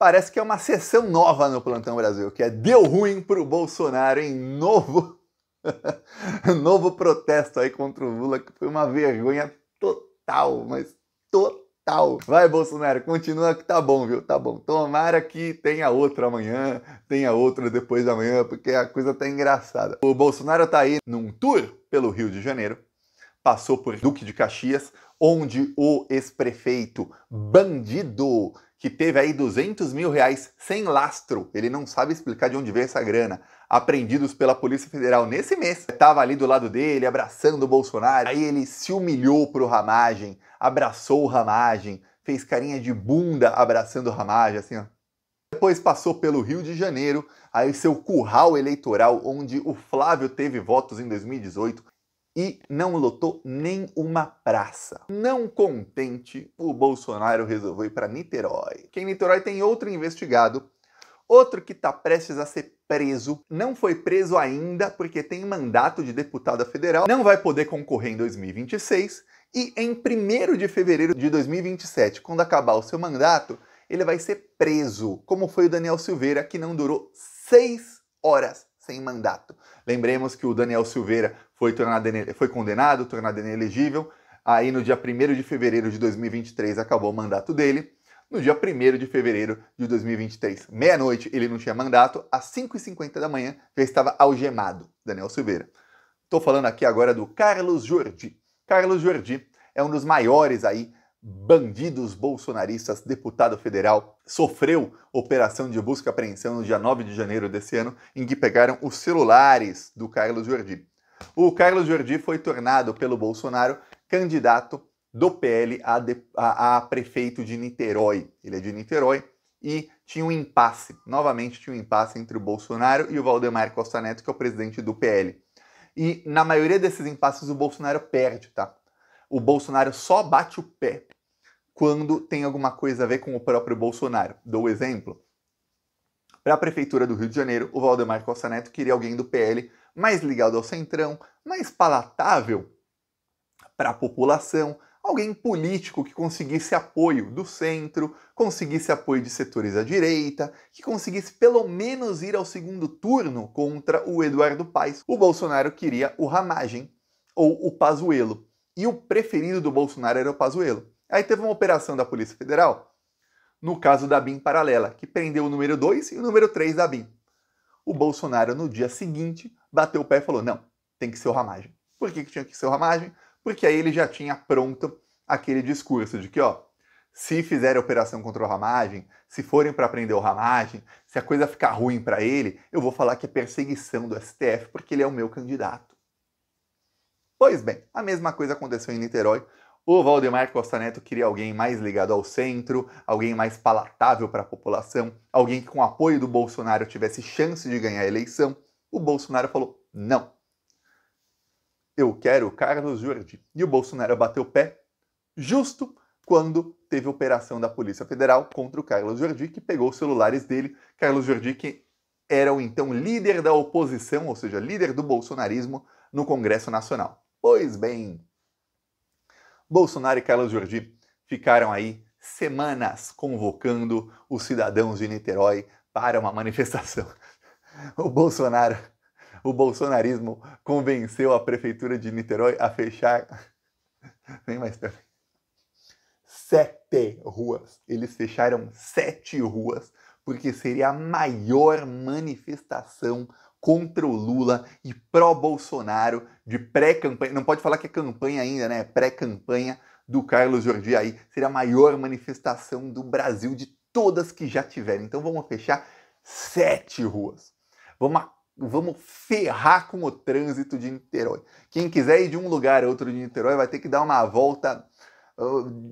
parece que é uma sessão nova no Plantão Brasil, que é deu ruim pro Bolsonaro em novo novo protesto aí contra o Lula, que foi uma vergonha total, mas total. Vai, Bolsonaro, continua que tá bom, viu? Tá bom. Tomara que tenha outro amanhã, tenha outro depois da manhã, porque a coisa tá engraçada. O Bolsonaro tá aí num tour pelo Rio de Janeiro, passou por Duque de Caxias, onde o ex-prefeito bandido que teve aí 200 mil reais sem lastro, ele não sabe explicar de onde veio essa grana, apreendidos pela Polícia Federal nesse mês, estava ali do lado dele, abraçando o Bolsonaro, aí ele se humilhou pro Ramagem, abraçou o Ramagem, fez carinha de bunda abraçando o Ramagem, assim ó. Depois passou pelo Rio de Janeiro, aí seu curral eleitoral, onde o Flávio teve votos em 2018 e não lotou nem uma praça. Não contente, o Bolsonaro resolveu ir para Niterói. Que em Niterói tem outro investigado, outro que está prestes a ser preso, não foi preso ainda porque tem mandato de deputada federal, não vai poder concorrer em 2026 e em 1 de fevereiro de 2027, quando acabar o seu mandato, ele vai ser preso, como foi o Daniel Silveira, que não durou seis horas sem mandato. Lembremos que o Daniel Silveira foi, tornado, foi condenado, tornado inelegível. Aí, no dia 1 de fevereiro de 2023, acabou o mandato dele. No dia 1 de fevereiro de 2023, meia-noite, ele não tinha mandato. Às 5h50 da manhã, já estava algemado, Daniel Silveira. Estou falando aqui agora do Carlos Jordi. Carlos Jordi é um dos maiores aí bandidos bolsonaristas, deputado federal, sofreu operação de busca e apreensão no dia 9 de janeiro desse ano, em que pegaram os celulares do Carlos Jordi. O Carlos Jordi foi tornado pelo Bolsonaro candidato do PL a, de, a, a prefeito de Niterói. Ele é de Niterói e tinha um impasse, novamente tinha um impasse entre o Bolsonaro e o Valdemar Costa Neto, que é o presidente do PL. E na maioria desses impasses o Bolsonaro perde, tá? O Bolsonaro só bate o pé quando tem alguma coisa a ver com o próprio Bolsonaro. Dou exemplo. Para a prefeitura do Rio de Janeiro, o Valdemar Costa Neto queria alguém do PL mais ligado ao centrão, mais palatável para a população, alguém político que conseguisse apoio do centro, conseguisse apoio de setores à direita, que conseguisse pelo menos ir ao segundo turno contra o Eduardo Paes. O Bolsonaro queria o Ramagem ou o Pazuello, e o preferido do Bolsonaro era o Pazuello. Aí teve uma operação da Polícia Federal, no caso da BIM paralela, que prendeu o número 2 e o número 3 da BIM. O Bolsonaro, no dia seguinte, bateu o pé e falou: não, tem que ser o Ramagem. Por que, que tinha que ser o Ramagem? Porque aí ele já tinha pronto aquele discurso de que, ó, se fizerem operação contra o Ramagem, se forem para prender o Ramagem, se a coisa ficar ruim para ele, eu vou falar que é perseguição do STF porque ele é o meu candidato. Pois bem, a mesma coisa aconteceu em Niterói. O Valdemar Costa Neto queria alguém mais ligado ao centro, alguém mais palatável para a população, alguém que com o apoio do Bolsonaro tivesse chance de ganhar a eleição. O Bolsonaro falou: não. Eu quero Carlos Jordi. E o Bolsonaro bateu pé justo quando teve operação da Polícia Federal contra o Carlos Jordi, que pegou os celulares dele. Carlos Jordi, que era o então líder da oposição, ou seja, líder do bolsonarismo no Congresso Nacional. Pois bem, Bolsonaro e Carlos Jordi ficaram aí semanas convocando os cidadãos de Niterói para uma manifestação. O Bolsonaro, o bolsonarismo convenceu a prefeitura de Niterói a fechar nem mais perto. Sete ruas. Eles fecharam sete ruas porque seria a maior manifestação contra o Lula e pró-Bolsonaro de pré-campanha. Não pode falar que é campanha ainda, né? Pré-campanha do Carlos Jordi aí. Seria a maior manifestação do Brasil de todas que já tiveram. Então vamos fechar sete ruas. Vamos, vamos ferrar com o trânsito de Niterói. Quem quiser ir de um lugar a outro de Niterói vai ter que dar uma volta ah,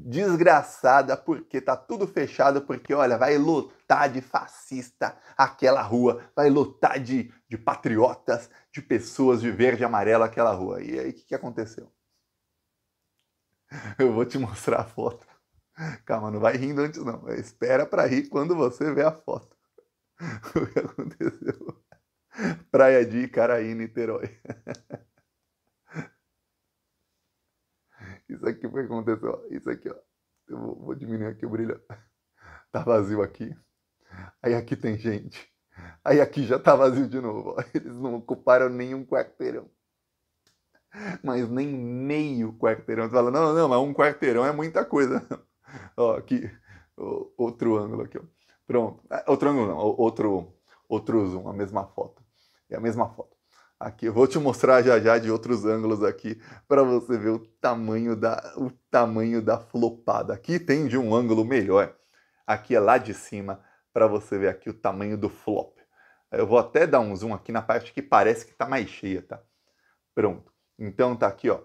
desgraçada, porque tá tudo fechado, porque olha, vai lotar de fascista aquela rua, vai lotar de, de patriotas, de pessoas de verde e amarelo aquela rua. E aí, o que, que aconteceu? Eu vou te mostrar a foto. Calma, não vai rindo antes não. Espera para rir quando você vê a foto. O que aconteceu? Praia de Icaraí, Niterói. Isso aqui foi o que aconteceu. Isso aqui, ó. Eu vou, vou diminuir aqui o brilho. Tá vazio aqui. Aí aqui tem gente. Aí aqui já tá vazio de novo. Ó. Eles não ocuparam nenhum quarteirão. Mas nem meio quarteirão. Você fala, não, não, mas um quarteirão é muita coisa. ó, aqui. outro ângulo aqui, ó. Pronto. Ah, outro ângulo não. Outro Outro zoom, a mesma foto. É a mesma foto. Aqui, eu vou te mostrar já já de outros ângulos aqui para você ver o tamanho da o tamanho da flopada. Aqui tem de um ângulo melhor. Aqui é lá de cima para você ver aqui o tamanho do flop. Eu vou até dar um zoom aqui na parte que parece que está mais cheia, tá? Pronto. Então tá aqui, ó.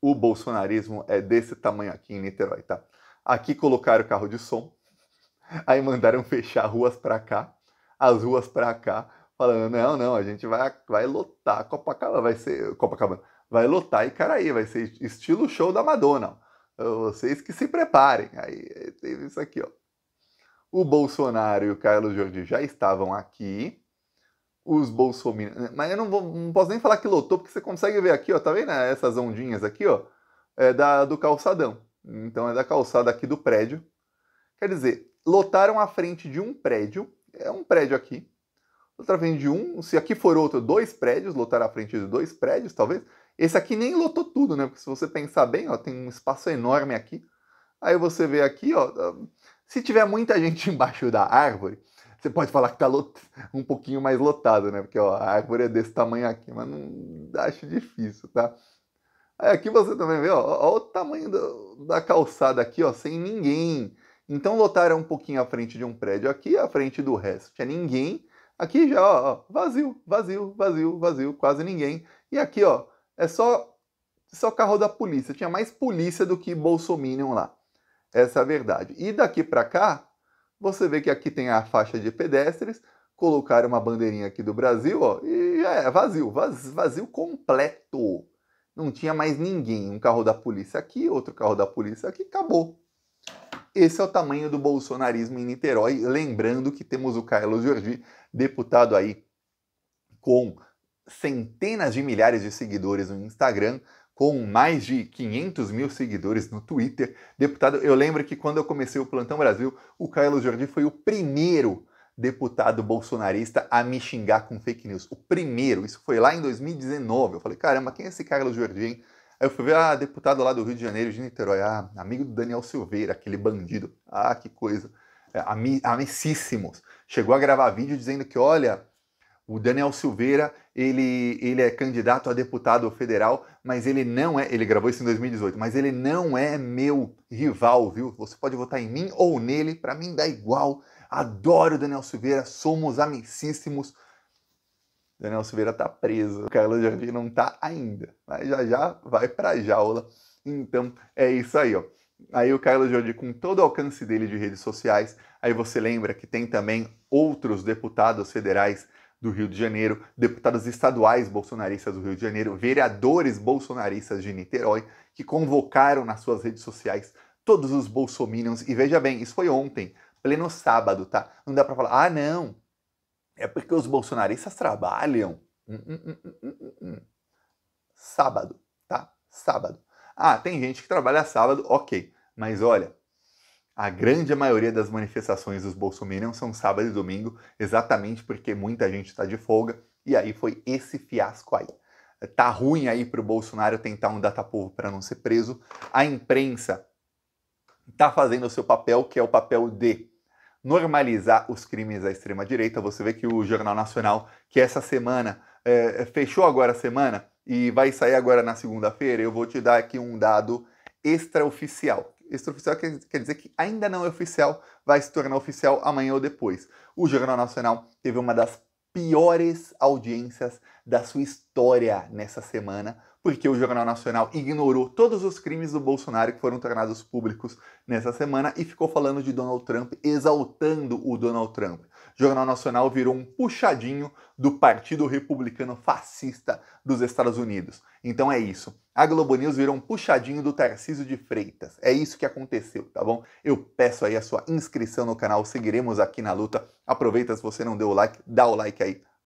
O bolsonarismo é desse tamanho aqui em Niterói, tá? Aqui colocaram o carro de som. Aí mandaram fechar ruas para cá as ruas para cá, falando: não, não, a gente vai, vai lotar Copacabana, vai ser Copacabana, vai lotar e cara aí vai ser estilo show da Madonna. Vocês que se preparem. Aí teve isso aqui, ó. O Bolsonaro e o Carlos Jordi já estavam aqui. Os bolsominions. Mas eu não, vou, não posso nem falar que lotou, porque você consegue ver aqui, ó. Tá vendo essas ondinhas aqui, ó? É da, do calçadão. Então é da calçada aqui do prédio. Quer dizer, lotaram a frente de um prédio é um prédio aqui, outra vende de um, se aqui for outro, dois prédios, lotar à frente de dois prédios, talvez. Esse aqui nem lotou tudo, né? Porque se você pensar bem, ó, tem um espaço enorme aqui. Aí você vê aqui, ó, ah, se tiver muita gente embaixo da árvore, você pode falar que tá lot... um pouquinho mais lotado, né? Porque ó, a árvore é desse tamanho aqui, mas não acho difícil, tá? Aí aqui você também vê, ó, ó o tamanho do, da calçada aqui, ó, sem ninguém. Então lotaram é um pouquinho à frente de um prédio aqui, à frente do resto. Tinha ninguém. Aqui já, ó, vazio, vazio, vazio, vazio, quase ninguém. E aqui, ó, é só só carro da polícia. Tinha mais polícia do que bolsominion lá. Essa é a verdade. E daqui para cá, você vê que aqui tem a faixa de pedestres, colocaram uma bandeirinha aqui do Brasil, ó, e já é vazio, vazio, vazio completo. Não tinha mais ninguém. Um carro da polícia aqui, outro carro da polícia aqui, acabou. Esse é o tamanho do bolsonarismo em Niterói. Lembrando que temos o Carlos Jordi, deputado aí com centenas de milhares de seguidores no Instagram, com mais de 500 mil seguidores no Twitter. Deputado, eu lembro que quando eu comecei o Plantão Brasil, o Carlos Jordi foi o primeiro deputado bolsonarista a me xingar com fake news. O primeiro, isso foi lá em 2019. Eu falei, caramba, quem é esse Carlos Jordi, hein? Aí eu fui ver, ah, deputado lá do Rio de Janeiro, de Niterói, ah, amigo do Daniel Silveira, aquele bandido. Ah, que coisa. É, amicíssimos. Chegou a gravar vídeo dizendo que, olha, o Daniel Silveira, ele, ele é candidato a deputado federal, mas ele não é, ele gravou isso em 2018, mas ele não é meu rival, viu? Você pode votar em mim ou nele, para mim dá igual. Adoro o Daniel Silveira, somos amicíssimos. Daniel Silveira tá preso, o Carlos Jardim não tá ainda, mas já já vai pra jaula. Então é isso aí, ó. Aí o Carlos Jordi, com todo o alcance dele de redes sociais, aí você lembra que tem também outros deputados federais do Rio de Janeiro, deputados estaduais bolsonaristas do Rio de Janeiro, vereadores bolsonaristas de Niterói, que convocaram nas suas redes sociais todos os bolsominions. E veja bem, isso foi ontem, pleno sábado, tá? Não dá para falar, ah, não, é porque os bolsonaristas trabalham. Hum, hum, hum, sábado, tá? Sábado. Ah, tem gente que trabalha sábado, ok. Mas olha, a grande maioria das manifestações dos bolsominions são sábado e domingo, exatamente porque muita gente está de folga. E aí foi esse fiasco aí. Tá ruim aí para o Bolsonaro tentar um datapovo para não ser preso. A imprensa tá fazendo o seu papel, que é o papel de normalizar os crimes da extrema-direita. Você vê que o Jornal Nacional, que essa semana, é, é, fechou agora a semana e vai sair agora na segunda-feira, eu vou te dar aqui um dado extraoficial. Extraoficial quer, quer dizer que ainda não é oficial, vai se tornar oficial amanhã ou depois. O Jornal Nacional teve uma das piores audiências da sua história nessa semana, porque o Jornal Nacional ignorou todos os crimes do Bolsonaro que foram tornados públicos nessa semana e ficou falando de Donald Trump, exaltando o Donald Trump. O Jornal Nacional virou um puxadinho do Partido Republicano Fascista dos Estados Unidos. Então é isso. A Globo News virou um puxadinho do Tarcísio de Freitas. É isso que aconteceu, tá bom? Eu peço aí a sua inscrição no canal, seguiremos aqui na luta. Aproveita se você não deu o like, dá o like aí